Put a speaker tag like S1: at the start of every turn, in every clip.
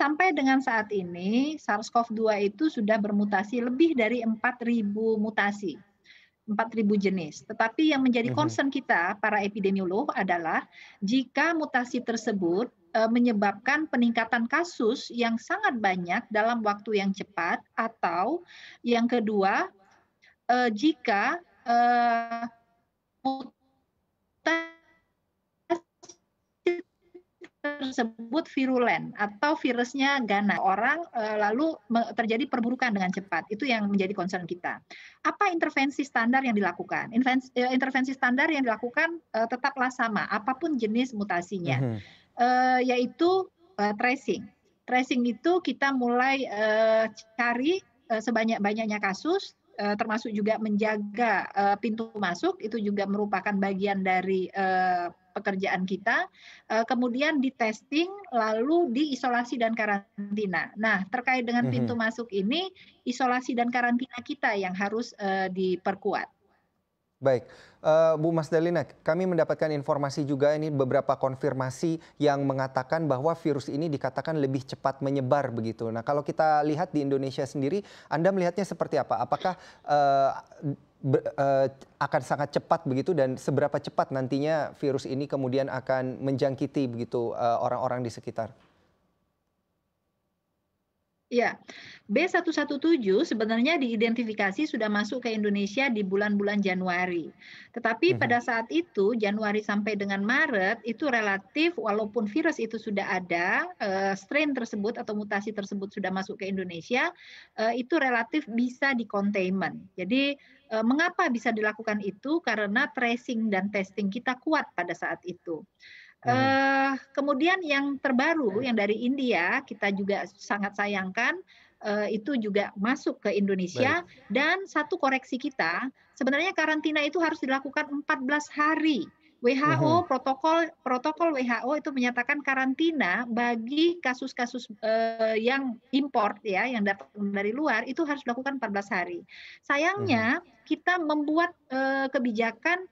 S1: Sampai dengan saat ini SARS-CoV-2 itu sudah bermutasi lebih dari 4.000 mutasi. 4.000 jenis. Tetapi yang menjadi mhm. concern kita para epidemiolog adalah jika mutasi tersebut eh, menyebabkan peningkatan kasus yang sangat banyak dalam waktu yang cepat atau yang kedua eh, jika eh, mutasi tersebut virulen atau virusnya ganas. Orang e, lalu terjadi perburukan dengan cepat. Itu yang menjadi concern kita. Apa intervensi standar yang dilakukan? E, intervensi, standar yang dilakukan e, tetaplah sama apapun jenis mutasinya. Mm-hmm. yaitu tracing. Tracing itu kita mulai cari sebanyak-banyaknya kasus termasuk juga menjaga pintu masuk itu juga merupakan bagian dari pekerjaan kita, eh, kemudian di testing, lalu diisolasi dan karantina. Nah, terkait dengan mhm. pintu mm-hmm. masuk ini, isolasi dan karantina kita yang harus uh, diperkuat.
S2: Baik, uh, Bu Mas Dalina, kami mendapatkan informasi juga ini beberapa konfirmasi yang mengatakan bahwa virus ini dikatakan lebih cepat menyebar begitu. Nah, kalau kita lihat di Indonesia sendiri, Anda melihatnya seperti apa? Apakah uh, Eh, akan sangat cepat begitu dan seberapa cepat nantinya virus ini kemudian akan menjangkiti begitu eh, orang orang di sekitar
S1: Ya, B117 sebenarnya diidentifikasi sudah masuk ke Indonesia di bulan-bulan Januari. Tetapi mhm. pada saat itu Januari sampai dengan Maret itu relatif walaupun virus itu sudah ada, uh, strain tersebut atau mutasi tersebut sudah masuk ke Indonesia, uh, itu relatif bisa di-containment. Jadi uh, mengapa bisa dilakukan itu? Karena tracing dan testing kita kuat pada saat itu. Uh, kemudian yang terbaru hmm. yang dari India kita juga sangat sayangkan uh, itu juga masuk ke Indonesia Baik. dan satu koreksi kita sebenarnya karantina itu harus dilakukan 14 hari. WHO uhum. protokol protokol WHO itu menyatakan karantina bagi kasus-kasus uh, yang import ya yang datang dari luar itu harus dilakukan 14 hari. Sayangnya uhum. kita membuat uh, kebijakan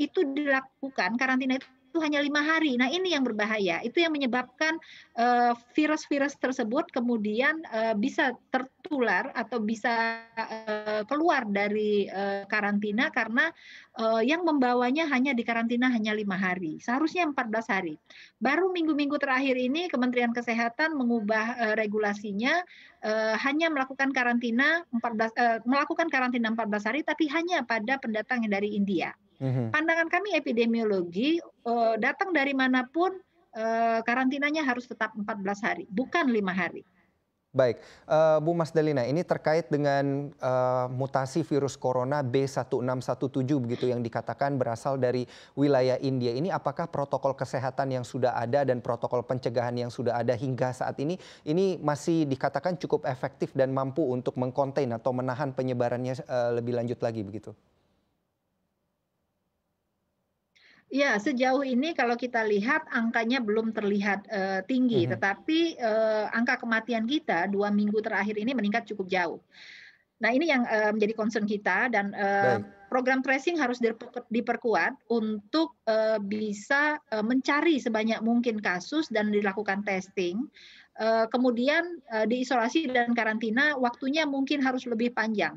S1: itu dilakukan karantina itu itu hanya lima hari. Nah ini yang berbahaya. Itu yang menyebabkan eh, virus-virus uh, tersebut kemudian uh, bisa tertular atau bisa uh, keluar dari uh, karantina karena uh, yang membawanya hanya di karantina hanya lima hari. Seharusnya 14 hari. Baru minggu-minggu terakhir ini Kementerian Kesehatan mengubah uh, regulasinya uh, hanya melakukan karantina 14 uh, melakukan karantina 14 hari tapi hanya pada pendatang dari India hmm Pandangan kami epidemiologi uh, datang dari manapun uh, karantinanya harus tetap 14 hari, bukan lima hari.
S2: Baik, uh, Bu Mas Delina, ini terkait dengan uh, mutasi virus corona B1617 begitu yang dikatakan berasal dari wilayah India. Ini apakah protokol kesehatan yang sudah ada dan protokol pencegahan yang sudah ada hingga saat ini ini masih dikatakan cukup efektif dan mampu untuk mengkontain atau menahan penyebarannya uh, lebih lanjut lagi begitu?
S1: Ya, sejauh ini kalau kita lihat angkanya belum terlihat uh, tinggi, mm -hmm. tetapi uh, angka kematian kita dua minggu terakhir ini meningkat cukup jauh. Nah, ini yang uh, menjadi concern kita dan uh, program tracing harus diperkuat untuk uh, bisa uh, mencari sebanyak mungkin kasus dan dilakukan testing. Uh, kemudian uh, diisolasi dan karantina waktunya mungkin harus lebih panjang.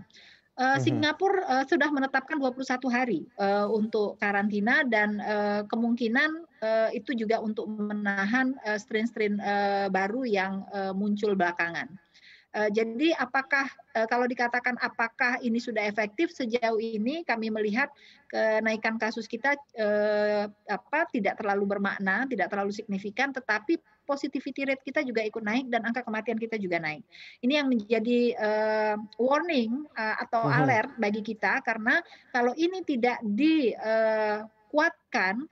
S1: Uh, Singapura uh, sudah menetapkan 21 hari uh, untuk karantina dan uh, kemungkinan uh, itu juga untuk menahan strain-strain uh, uh, baru yang uh, muncul belakangan. Eh, jadi apakah eh, kalau dikatakan apakah ini sudah efektif sejauh ini kami melihat kenaikan kasus kita eh, apa tidak terlalu bermakna, tidak terlalu signifikan tetapi positivity rate kita juga ikut naik dan angka kematian kita juga naik. Ini yang menjadi eh, warning eh, atau mhm. alert bagi kita karena kalau ini tidak di eh, kuatkan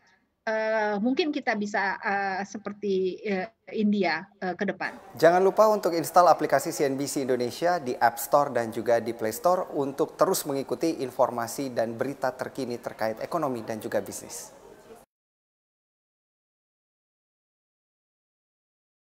S1: uh, mungkin kita bisa uh, seperti uh, India uh, ke depan.
S2: Jangan lupa untuk install aplikasi CNBC Indonesia di App Store dan juga di Play Store untuk terus mengikuti informasi dan berita terkini terkait ekonomi dan juga bisnis.